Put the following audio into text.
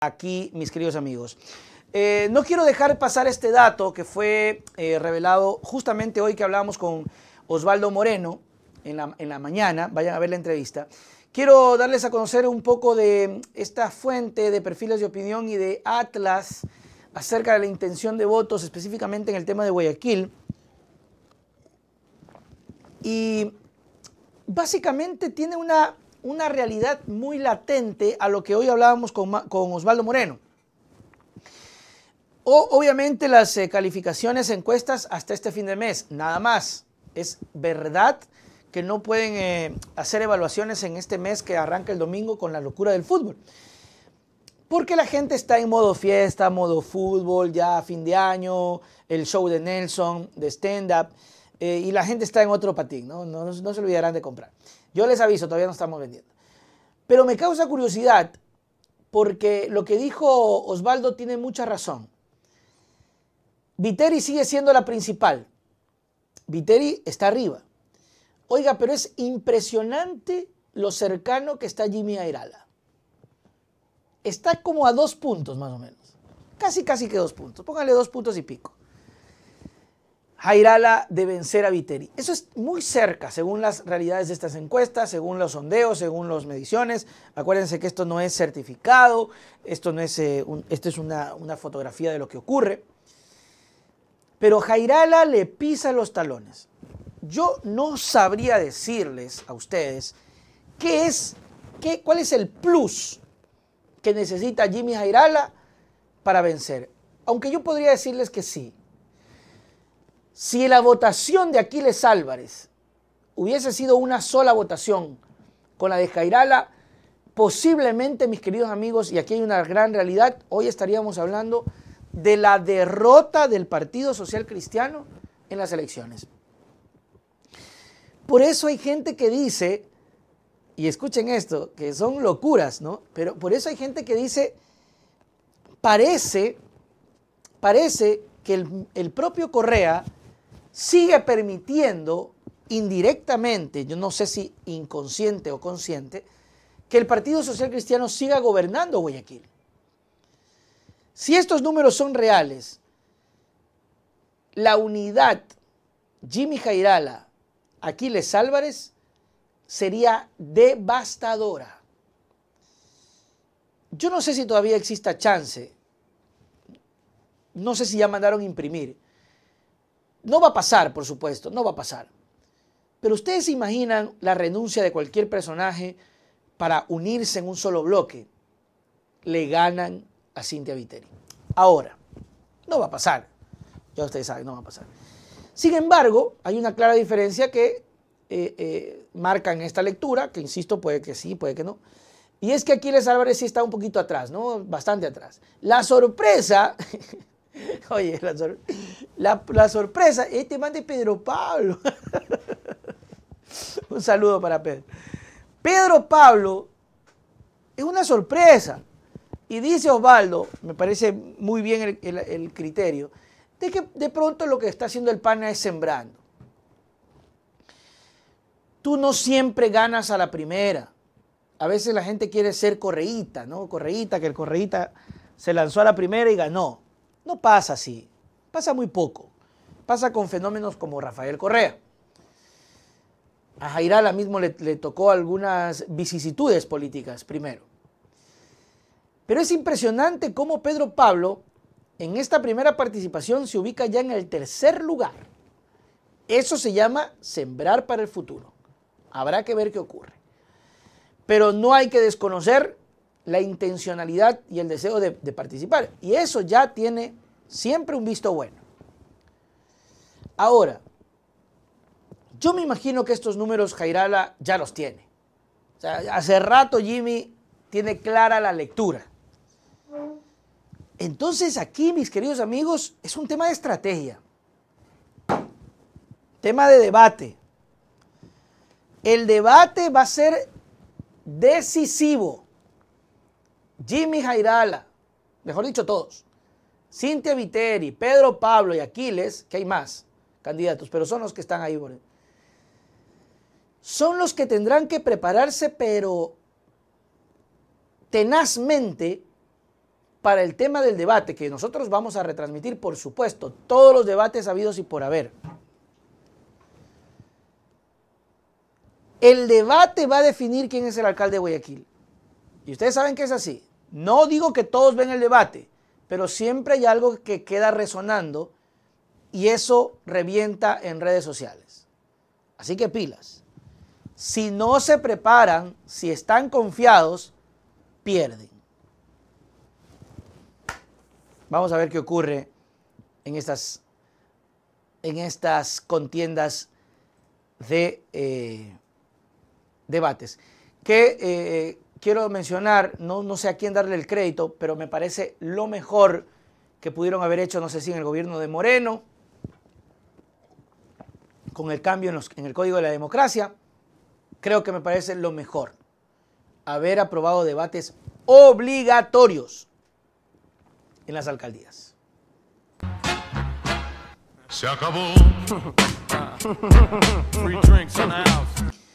aquí, mis queridos amigos. Eh, no quiero dejar pasar este dato que fue eh, revelado justamente hoy que hablamos con Osvaldo Moreno en la, en la, mañana, vayan a ver la entrevista. Quiero darles a conocer un poco de esta fuente de perfiles de opinión y de Atlas acerca de la intención de votos, específicamente en el tema de Guayaquil. Y básicamente tiene una una realidad muy latente a lo que hoy hablábamos con, Osvaldo Moreno. O, obviamente las eh, calificaciones, encuestas hasta este fin de mes, nada más. Es verdad que no pueden eh, hacer evaluaciones en este mes que arranca el domingo con la locura del fútbol. Porque la gente está en modo fiesta, modo fútbol, ya fin de año, el show de Nelson, de stand-up. Eh, y la gente está en otro patín, ¿no? No, no se olvidarán de comprar. Yo les aviso, todavía no estamos vendiendo. Pero me causa curiosidad porque lo que dijo Osvaldo tiene mucha razón. Viteri sigue siendo la principal. Viteri está arriba. Oiga, pero es impresionante lo cercano que está Jimmy Airala. Está como a dos puntos más o menos. Casi, casi que dos puntos. Póngale dos puntos y pico. Jairala de vencer a Viteri. Eso es muy cerca, según las realidades de estas encuestas, según los sondeos, según las mediciones. Acuérdense que esto no es certificado, esto, no es, eh, esto es una, fotografía de lo que ocurre. Pero Jairala le pisa los talones. Yo no sabría decirles a ustedes qué es, qué, cuál es el plus que necesita Jimmy Jairala para vencer. Aunque yo podría decirles que sí, si la votación de Aquiles Álvarez hubiese sido una sola votación con la de Jairala, posiblemente, mis queridos amigos, y aquí hay una gran realidad, hoy estaríamos hablando de la derrota del Partido Social Cristiano en las elecciones. Por eso hay gente que dice, y escuchen esto, que son locuras, ¿no? Pero por eso hay gente que dice, parece, parece que el, el propio Correa sigue permitiendo indirectamente, yo no sé si inconsciente o consciente, que el Partido Social Cristiano siga gobernando Guayaquil. Si estos números son reales, la unidad Jimmy Jairala, Aquiles Álvarez, sería devastadora. Yo no sé si todavía exista chance, no sé si ya mandaron imprimir no va a pasar, por supuesto, no va a pasar. Pero ustedes se imaginan la renuncia de cualquier personaje para unirse en un solo bloque. Le ganan a Cintia Viteri. Ahora, no va a pasar. Ya ustedes saben, no va a pasar. Sin embargo, hay una clara diferencia que eh, eh, marca en esta lectura, que insisto, puede que sí, puede que no. Y es que Aquiles Álvarez sí está un poquito atrás, ¿no? Bastante atrás. La sorpresa, oye, la sorpresa, la, sorpresa, este man de Pedro Pablo. Un saludo para Pedro. Pedro Pablo es una sorpresa. Y dice Osvaldo, me parece muy bien el, criterio, de que de pronto lo que está haciendo el PANA es sembrando. Tú no siempre ganas a la primera. A veces la gente quiere ser correíta, ¿no? Correíta, que el correíta se lanzó a la primera y ganó. No pasa así. Pasa muy poco. Pasa con fenómenos como Rafael Correa. A Jairala mismo le, tocó algunas vicisitudes políticas primero. Pero es impresionante cómo Pedro Pablo en esta primera participación se ubica ya en el tercer lugar. Eso se llama sembrar para el futuro. Habrá que ver qué ocurre. Pero no hay que desconocer la intencionalidad y el deseo de, de participar. Y eso ya tiene Siempre un visto bueno. Ahora, yo me imagino que estos números Jairala ya los tiene. O sea, hace rato Jimmy tiene clara la lectura. Entonces aquí, mis queridos amigos, es un tema de estrategia, tema de debate. El debate va a ser decisivo. Jimmy Jairala, mejor dicho todos, Cintia Viteri, Pedro Pablo y Aquiles, que hay más candidatos, pero son los que están ahí. Son los que tendrán que prepararse, pero tenazmente para el tema del debate, que nosotros vamos a retransmitir, por supuesto, todos los debates habidos y por haber. El debate va a definir quién es el alcalde de Guayaquil. Y ustedes saben que es así. No digo que todos ven el debate, pero siempre hay algo que queda resonando y eso revienta en redes sociales. Así que pilas. Si no se preparan, si están confiados, pierden. Vamos a ver qué ocurre en estas, en estas contiendas de eh, debates. Que eh, quiero mencionar, no, sé a quién darle el crédito, pero me parece lo mejor que pudieron haber hecho, no sé si en el gobierno de Moreno, con el cambio en, el Código de la Democracia, creo que me parece lo mejor. Haber aprobado debates obligatorios en las alcaldías. Se acabó.